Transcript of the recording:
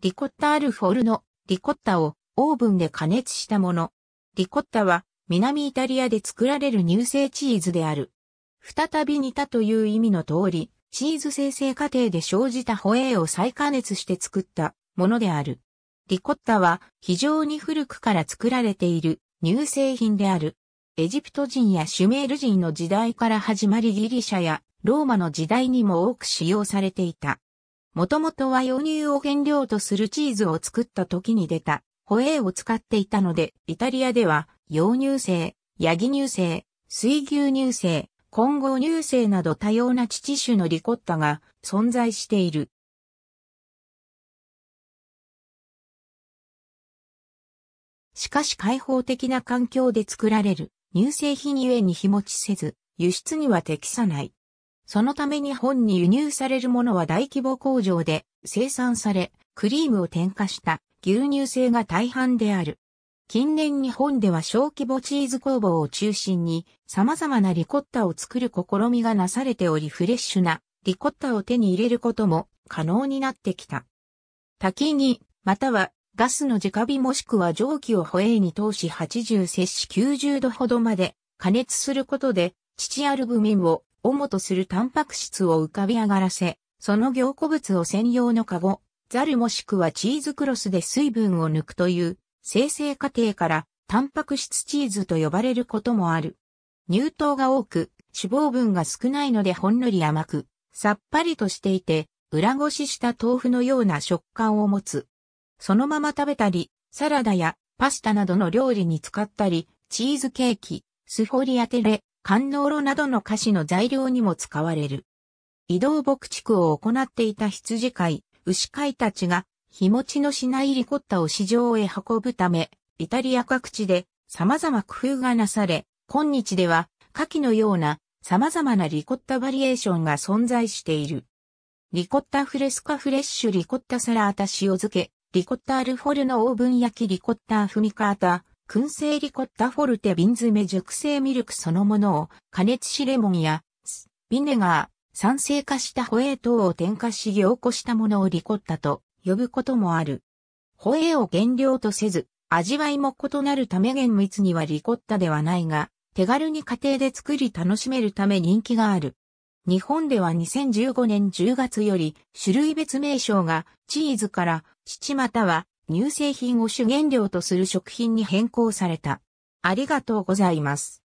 リコッタアルフォルノ、リコッタをオーブンで加熱したもの。リコッタは南イタリアで作られる乳製チーズである。再び煮たという意味の通り、チーズ生成過程で生じたホエーを再加熱して作ったものである。リコッタは非常に古くから作られている乳製品である。エジプト人やシュメール人の時代から始まりギリシャやローマの時代にも多く使用されていた。もともとは洋乳を原料とするチーズを作った時に出た、ホエーを使っていたので、イタリアでは、洋乳製、ヤギ乳製、水牛乳製、混合乳製など多様な乳種のリコッタが存在している。しかし開放的な環境で作られる乳製品ゆえに日持ちせず、輸出には適さない。そのため日本に輸入されるものは大規模工場で生産され、クリームを添加した牛乳製が大半である。近年日本では小規模チーズ工房を中心に様々なリコッタを作る試みがなされておりフレッシュなリコッタを手に入れることも可能になってきた。滝に、またはガスの直火もしくは蒸気をホエに通し80摂氏90度ほどまで加熱することで、父アルブミンを主とするタンパク質を浮かび上がらせ、その凝固物を専用のカゴ、ザルもしくはチーズクロスで水分を抜くという生成過程からタンパク質チーズと呼ばれることもある。乳糖が多く、脂肪分が少ないのでほんのり甘く、さっぱりとしていて、裏ごしした豆腐のような食感を持つ。そのまま食べたり、サラダやパスタなどの料理に使ったり、チーズケーキ、スフォリアテレ、観能炉などの菓子の材料にも使われる。移動牧畜を行っていた羊飼い、牛飼いたちが、日持ちのしないリコッタを市場へ運ぶため、イタリア各地で様々工夫がなされ、今日では、下記のような様々なリコッタバリエーションが存在している。リコッタフレスカフレッシュリコッタサラータ塩漬け、リコッタアルフォルのオーブン焼きリコッタフミカータ、燻製リコッタフォルテ瓶詰め熟成ミルクそのものを加熱しレモンやビネガー、酸性化したホエー等を添加し凝固したものをリコッタと呼ぶこともある。ホエーを原料とせず、味わいも異なるため厳密にはリコッタではないが、手軽に家庭で作り楽しめるため人気がある。日本では2015年10月より種類別名称がチーズから乳または乳製品を主原料とする食品に変更された。ありがとうございます。